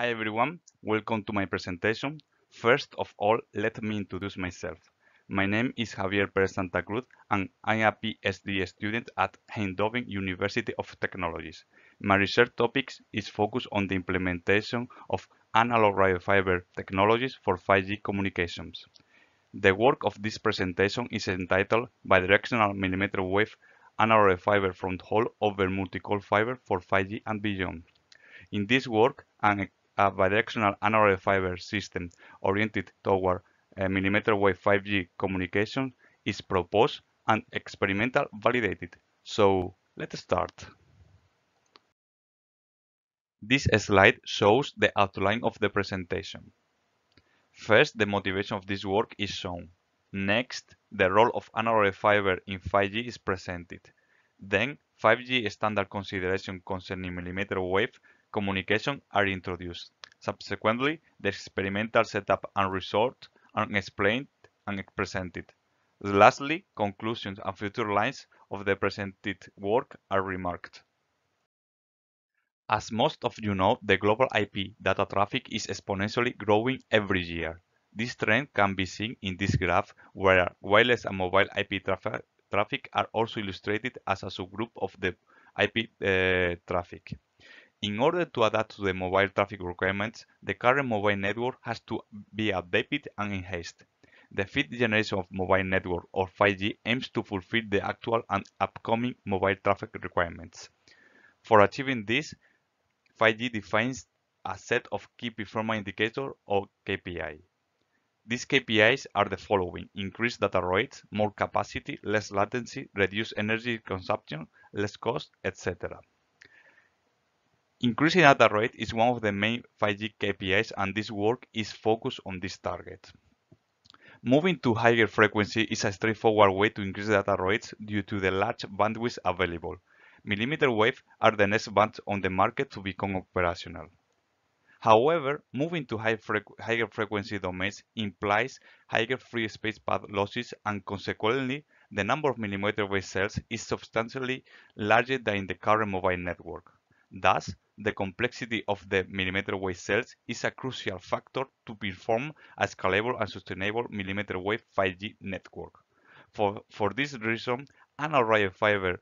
Hi everyone, welcome to my presentation. First of all, let me introduce myself. My name is Javier Perez Santa Cruz and I am a PhD student at Eindhoven University of Technologies. My research topics is focused on the implementation of analog radio fiber technologies for 5G communications. The work of this presentation is entitled Bidirectional Millimeter Wave Analog Fiber Front Hole over Multicore Fiber for 5G and Beyond. In this work, I'm a bidirectional analog fiber system oriented toward millimeter wave 5G communication is proposed and experimental validated. So let's start. This slide shows the outline of the presentation. First, the motivation of this work is shown. Next, the role of analog fiber in 5G is presented. Then, 5G standard consideration concerning millimeter wave communication are introduced. Subsequently, the experimental setup and result are explained and presented. Lastly, conclusions and future lines of the presented work are remarked. As most of you know, the global IP data traffic is exponentially growing every year. This trend can be seen in this graph, where wireless and mobile IP traf traffic are also illustrated as a subgroup of the IP uh, eh, traffic. In order to adapt to the mobile traffic requirements, the current mobile network has to be updated and enhanced. The fifth generation of mobile network or 5G aims to fulfill the actual and upcoming mobile traffic requirements. For achieving this, 5G defines a set of key performance indicators or KPI. These KPIs are the following. Increased data rates, more capacity, less latency, reduced energy consumption, less cost, etc. Increasing data rate is one of the main 5G KPIs and this work is focused on this target. Moving to higher frequency is a straightforward way to increase data rates due to the large bandwidth available. Millimeter wave are the next bands on the market to become operational. However, moving to high higher frequency domains implies higher free space path losses and consequently the number of millimeter wave cells is substantially larger than in the current mobile network. Thus, the complexity of the millimeter wave cells is a crucial factor to perform a scalable and sustainable millimeter wave 5G network. For, for this reason, analog fiber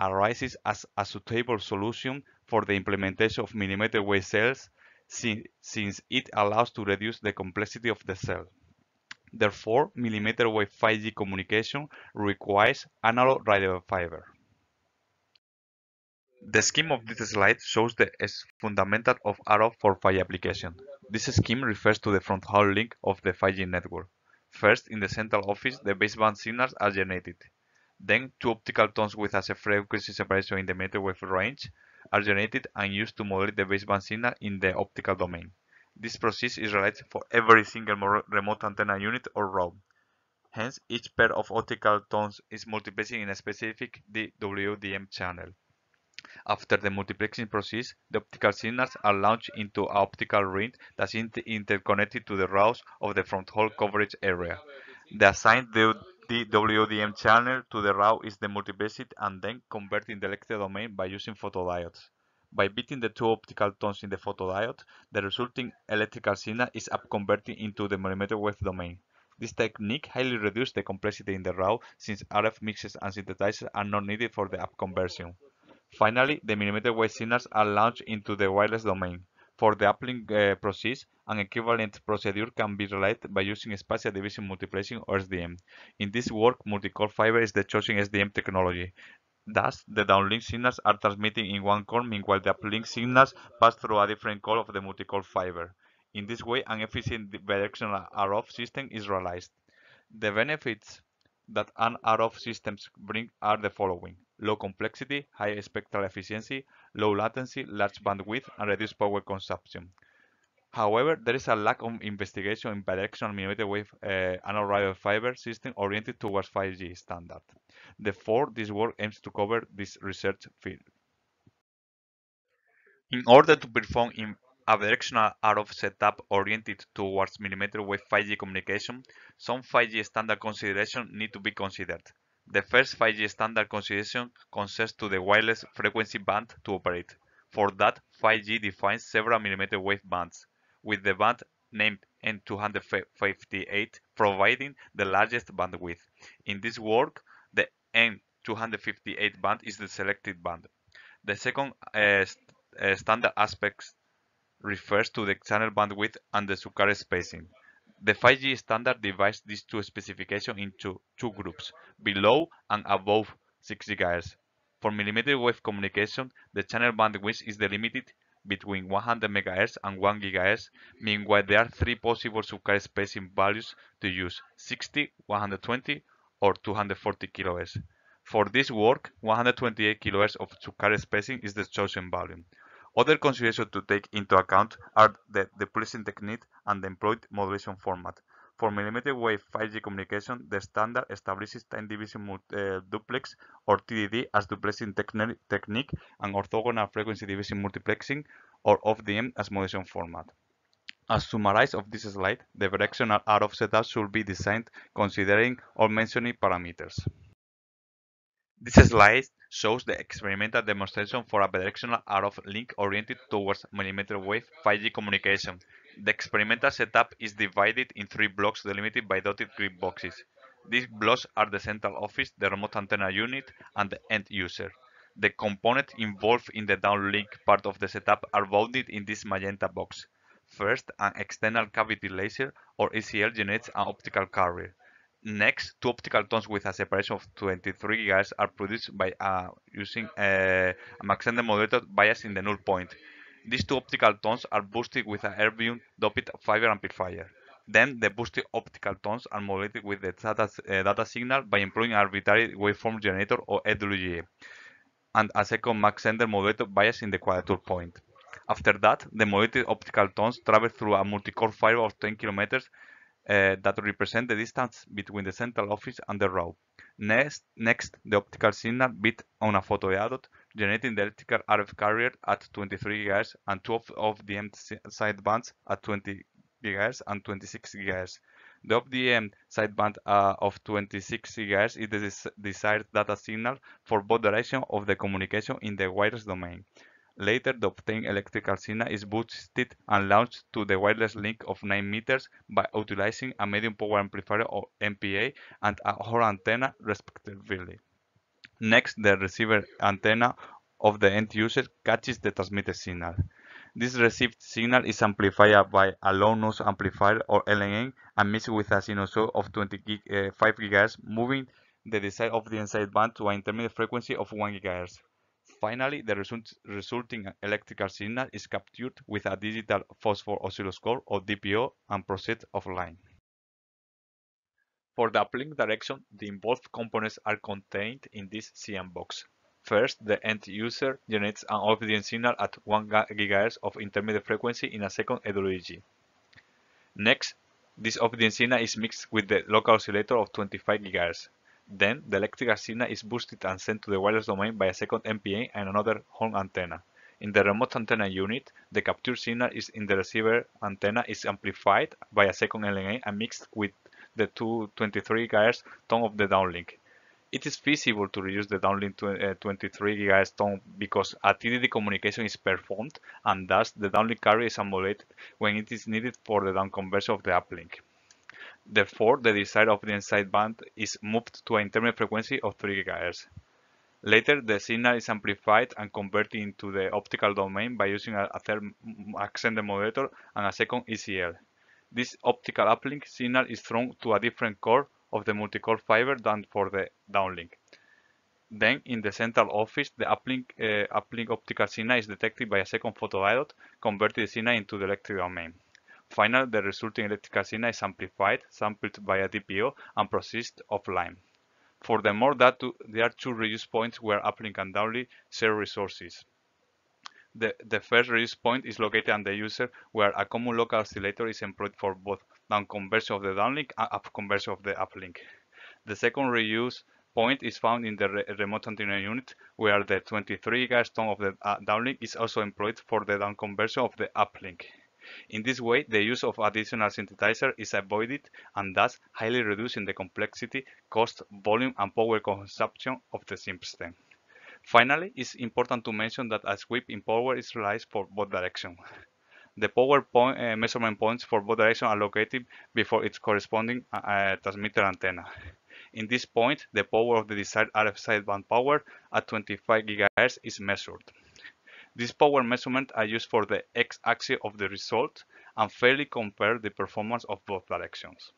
arises as a suitable solution for the implementation of millimeter wave cells since it allows to reduce the complexity of the cell. Therefore, millimeter wave 5G communication requires analog radio fiber. The scheme of this slide shows the S fundamental of Arrow for Phi application. This scheme refers to the front-haul link of the 5G network. First, in the central office, the baseband signals are generated. Then, two optical tones with a frequency separation in the meter wave range are generated and used to modulate the baseband signal in the optical domain. This process is related for every single remote antenna unit or route. Hence, each pair of optical tones is multiplexed in a specific DWDM channel. After the multiplexing process, the optical signals are launched into an optical ring that is interconnected to the routes of the front hall coverage area. The assigned DWDM channel to the route is demultiplexed and then converted in the electric domain by using photodiodes. By beating the two optical tones in the photodiode, the resulting electrical signal is upconverted into the millimeter wave domain. This technique highly reduces the complexity in the row since RF mixes and synthesizers are not needed for the upconversion. Finally, the millimeter wave signals are launched into the wireless domain. For the uplink uh, process, an equivalent procedure can be realized by using spatial division multiplexing or SDM. In this work, multicore fiber is the chosen SDM technology. Thus, the downlink signals are transmitted in one core meanwhile the uplink signals pass through a different core of the multicore fiber. In this way, an efficient directional RF system is realized. The benefits that an systems bring are the following low complexity, high spectral efficiency, low latency, large bandwidth, and reduced power consumption. However, there is a lack of investigation in bidirectional millimeter wave uh, unrivaled fiber system oriented towards 5G standard. Therefore, this work aims to cover this research field. In order to perform in a directional RF setup oriented towards millimeter wave 5G communication, some 5G standard considerations need to be considered. The first 5G standard consideration concerns to the wireless frequency band to operate. For that, 5G defines several millimeter wave bands, with the band named N258 providing the largest bandwidth. In this work, the N258 band is the selected band. The second uh, st uh, standard aspect refers to the channel bandwidth and the Sucare spacing. The 5G standard divides these two specifications into two groups, below and above 6 GHz. For millimeter wave communication, the channel bandwidth is delimited between 100 MHz and 1 GHz. Meanwhile, there are three possible subcarrier spacing values to use 60, 120, or 240 kHz. For this work, 128 kHz of subcarrier spacing is the chosen value. Other considerations to take into account are the depletion technique and the employed modulation format. For millimeter wave 5G communication, the standard establishes time division uh, duplex or TDD as duplexing techni technique and orthogonal frequency division multiplexing or OFDM as modulation format. As summarized of this slide, the directional RF setup should be designed considering all mentioned parameters. This slide shows the experimental demonstration for a bidirectional RF link oriented towards millimeter wave 5G communication. The experimental setup is divided in three blocks delimited by dotted grid boxes. These blocks are the central office, the remote antenna unit, and the end user. The components involved in the downlink part of the setup are bounded in this magenta box. First, an external cavity laser or ECL generates an optical carrier. Next, two optical tones with a separation of 23 GHz are produced by uh, using uh, a Maxender modulated bias in the null point. These two optical tones are boosted with an erbium doped fiber amplifier. Then the boosted optical tones are modulated with the data, uh, data signal by employing an arbitrary waveform generator or EWGA and a second Maxender modulated bias in the quadrature point. After that, the modulated optical tones travel through a multicore fiber of 10 kilometers uh, that represent the distance between the central office and the row. Next, next, the optical signal bit on a photodiode, generating the electrical RF carrier at 23 GHz and 12 of the sidebands at 20 GHz and 26 GHz. The OPDM sideband uh, of 26 GHz is the desired data signal for both direction of the communication in the wireless domain. Later, the obtained electrical signal is boosted and launched to the wireless link of 9 meters by utilizing a medium power amplifier or MPA and a horn antenna respectively. Next, the receiver antenna of the end user catches the transmitted signal. This received signal is amplified by a low noise amplifier or LNN and mixed with a sinusoid of 25 eh, GHz, moving the desired of the inside band to an intermediate frequency of 1 GHz. Finally, the result resulting electrical signal is captured with a digital phosphor oscilloscope or DPO and processed offline. For the uplink direction, the involved components are contained in this CM box. First, the end user generates an off signal at 1 GHz of intermediate frequency in a second EWG. Next, this off signal is mixed with the local oscillator of 25 GHz. Then the electrical signal is boosted and sent to the wireless domain by a second MPA and another horn antenna. In the remote antenna unit, the capture signal is in the receiver antenna is amplified by a second LNA and mixed with the 223 GHz tone of the downlink. It is feasible to reduce the downlink to uh, 23 GHz tone because a TDD communication is performed and thus the downlink carrier is emulated when it is needed for the downconversion of the uplink. Therefore, the desired optical sideband band is moved to an intermediate frequency of 3 GHz. Later, the signal is amplified and converted into the optical domain by using a, third accented modulator and a second ECL. This optical uplink signal is thrown to a different core of the multicore fiber than for the downlink. Then, in the central office, the uplink, uh, uplink optical signal is detected by a second photodiode, converting the signal into the electric domain. Finally, the resulting electric signal is amplified, sampled via DPO, and processed offline. Furthermore, two, there are two reuse points where uplink and downlink share resources. The, the first reuse point is located on the user where a common local oscillator is employed for both down-conversion of the downlink and up-conversion of the uplink. The second reuse point is found in the re remote antenna unit where the 23 GHz tone of the uh, downlink is also employed for the down conversion of the uplink. In this way, the use of additional synthesizer is avoided and thus highly reducing the complexity, cost, volume and power consumption of the system. Finally, it's important to mention that a sweep in power is realized for both directions. The power point, uh, measurement points for both directions are located before its corresponding uh, transmitter antenna. In this point, the power of the desired RF sideband power at 25 GHz is measured. This power measurement I use for the x-axis of the result and fairly compare the performance of both directions.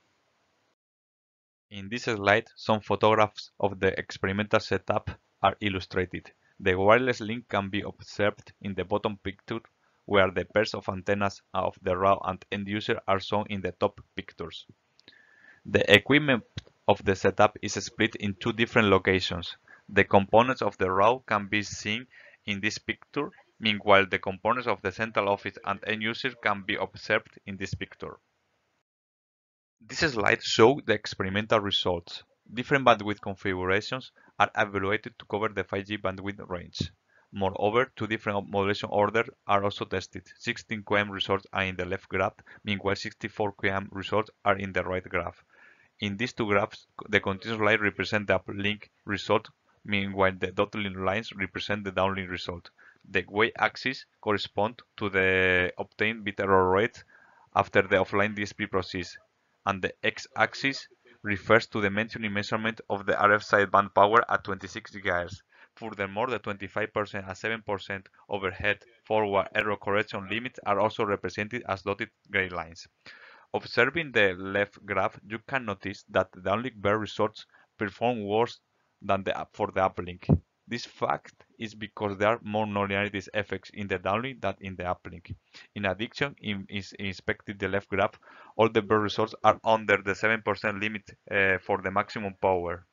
In this slide, some photographs of the experimental setup are illustrated. The wireless link can be observed in the bottom picture, where the pairs of antennas of the RAW and end user are shown in the top pictures. The equipment of the setup is split in two different locations. The components of the RAW can be seen in this picture Meanwhile, the components of the central office and end user can be observed in this picture. This slide shows the experimental results. Different bandwidth configurations are evaluated to cover the 5G bandwidth range. Moreover, two different modulation orders are also tested. 16 QM results are in the left graph, meanwhile 64 QM results are in the right graph. In these two graphs, the continuous line represents the uplink result, meanwhile the dotted lines represent the downlink result. The y-axis correspond to the obtained bit error rate after the offline DSP process, and the x-axis refers to the mentioned measurement of the RF sideband power at 26 GHz. Furthermore, the 25% and 7% overhead forward error correction limits are also represented as dotted gray lines. Observing the left graph, you can notice that the downlink bear results perform worse than the, for the uplink. This fact is because there are more nonlinearity effects in the downlink than in the uplink. In addition, in, in inspected the left graph, all the bird results are under the 7% limit uh, for the maximum power.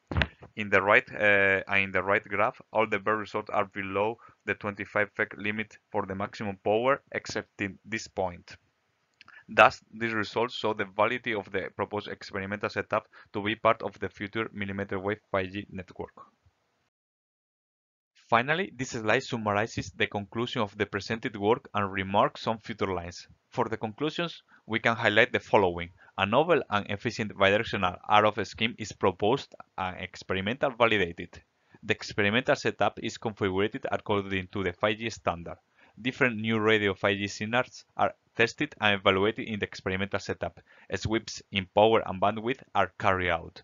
In the right uh, in the right graph, all the bird results are below the 25 FEC limit for the maximum power, except in this point. Thus, these results show the validity of the proposed experimental setup to be part of the future millimeter wave 5G network. Finally, this slide summarizes the conclusion of the presented work and remarks on future lines. For the conclusions, we can highlight the following. A novel and efficient bidirectional RF scheme is proposed and experimental validated. The experimental setup is configured according to the 5G standard. Different new radio 5G signals are tested and evaluated in the experimental setup. Sweeps in power and bandwidth are carried out.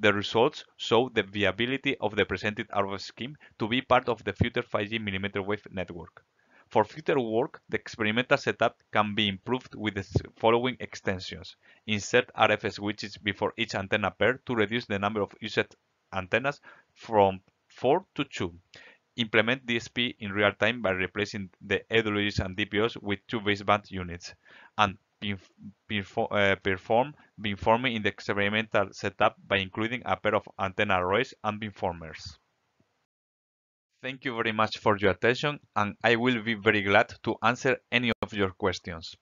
The results show the viability of the presented RF scheme to be part of the future 5G millimeter wave network. For future work, the experimental setup can be improved with the following extensions. Insert RF switches before each antenna pair to reduce the number of used antennas from 4 to 2. Implement DSP in real time by replacing the LWs and DPOs with two baseband units. And being, uh, eh, performed beamforming in the experimental setup by including a pair of antenna arrays and beamformers. Thank you very much for your attention and I will be very glad to answer any of your questions.